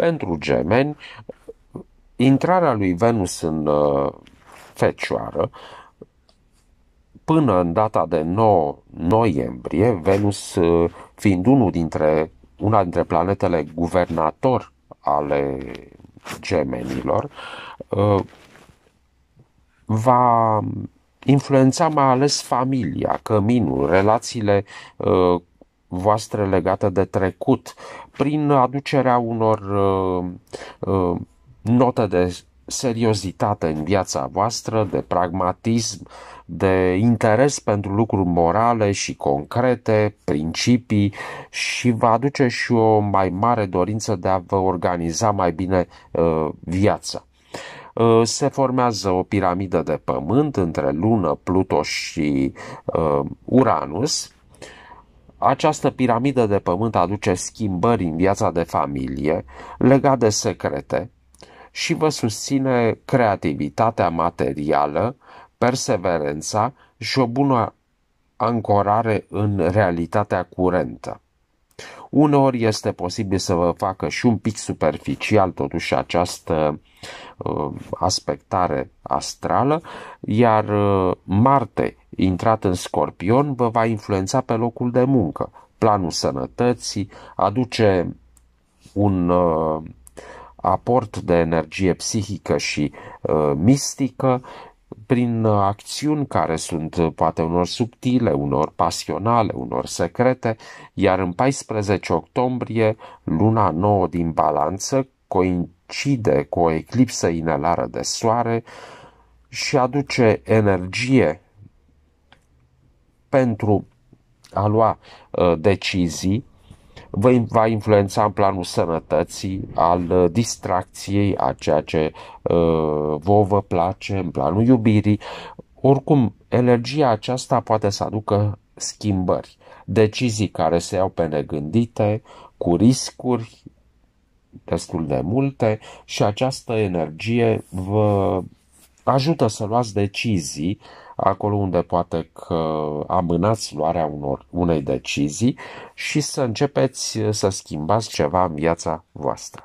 Pentru gemeni, intrarea lui Venus în uh, fecioară până în data de 9 noiembrie, Venus uh, fiind unul dintre, una dintre planetele guvernator ale gemenilor, uh, va influența mai ales familia, căminul, relațiile voastre legată de trecut, prin aducerea unor uh, uh, note de seriozitate în viața voastră, de pragmatism, de interes pentru lucruri morale și concrete, principii și vă aduce și o mai mare dorință de a vă organiza mai bine uh, viața. Uh, se formează o piramidă de pământ între Lună, Pluto și uh, Uranus, această piramidă de pământ aduce schimbări în viața de familie legat de secrete și vă susține creativitatea materială, perseverența și o bună ancorare în realitatea curentă. Uneori este posibil să vă facă și un pic superficial totuși această uh, aspectare astrală, iar uh, Marte intrat în Scorpion vă va influența pe locul de muncă, planul sănătății, aduce un uh, aport de energie psihică și uh, mistică prin uh, acțiuni care sunt uh, poate unor subtile, unor pasionale, unor secrete, iar în 14 octombrie, luna nouă din balanță coincide cu o eclipsă inelară de soare și aduce energie pentru a lua uh, decizii vă va influența în planul sănătății, al uh, distracției, a ceea ce uh, vouă vă place, în planul iubirii. Oricum, energia aceasta poate să aducă schimbări, decizii care se iau pe negândite, cu riscuri destul de multe și această energie vă ajută să luați decizii acolo unde poate că amânați luarea unor, unei decizii și să începeți să schimbați ceva în viața voastră.